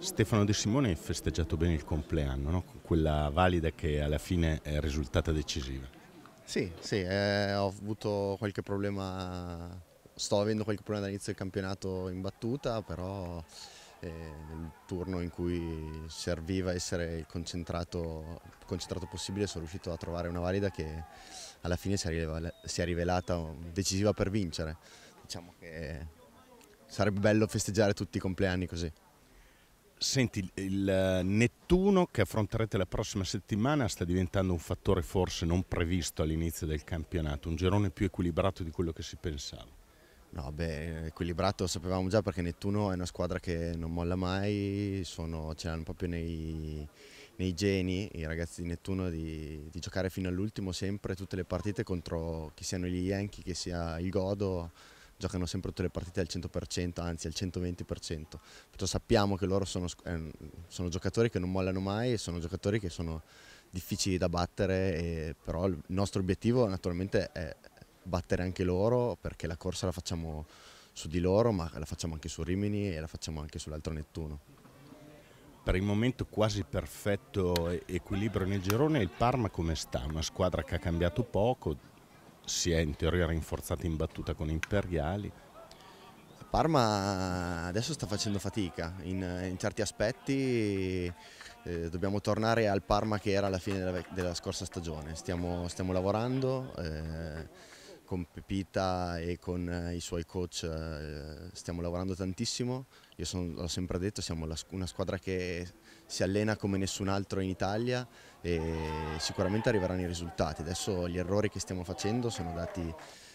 Stefano De Simone ha festeggiato bene il compleanno, no? quella valida che alla fine è risultata decisiva. Sì, sì eh, ho avuto qualche problema, sto avendo qualche problema dall'inizio del campionato in battuta, però eh, nel turno in cui serviva essere il concentrato, concentrato possibile sono riuscito a trovare una valida che alla fine si è, rivelata, si è rivelata um, decisiva per vincere. Diciamo che sarebbe bello festeggiare tutti i compleanni così. Senti, il eh, Nettuno che affronterete la prossima settimana sta diventando un fattore forse non previsto all'inizio del campionato, un girone più equilibrato di quello che si pensava. No, beh, equilibrato lo sapevamo già perché Nettuno è una squadra che non molla mai, sono, ce l'hanno proprio nei, nei, geni i ragazzi di Nettuno di, di giocare fino all'ultimo sempre tutte le partite contro chi siano gli Yankee, che sia il Godo giocano sempre tutte le partite al 100%, anzi al 120%, perciò sappiamo che loro sono, eh, sono giocatori che non mollano mai e sono giocatori che sono difficili da battere, e, però il nostro obiettivo naturalmente è battere anche loro perché la corsa la facciamo su di loro ma la facciamo anche su Rimini e la facciamo anche sull'altro Nettuno. Per il momento quasi perfetto equilibrio nel girone, il Parma come sta? Una squadra che ha cambiato poco, si è in teoria rinforzata in battuta con Imperiali. Parma adesso sta facendo fatica in, in certi aspetti, eh, dobbiamo tornare al Parma che era alla fine della, della scorsa stagione, stiamo, stiamo lavorando. Eh, con Pepita e con eh, i suoi coach eh, stiamo lavorando tantissimo, io sono, l'ho sempre detto, siamo una squadra che si allena come nessun altro in Italia e sicuramente arriveranno i risultati, adesso gli errori che stiamo facendo sono dati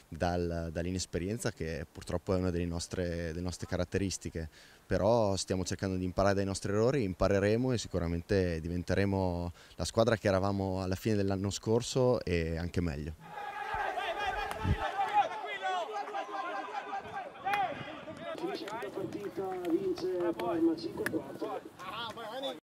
dal, dall'inesperienza che purtroppo è una delle nostre, delle nostre, caratteristiche, però stiamo cercando di imparare dai nostri errori, impareremo e sicuramente diventeremo la squadra che eravamo alla fine dell'anno scorso e anche meglio partita vince Parma 5-4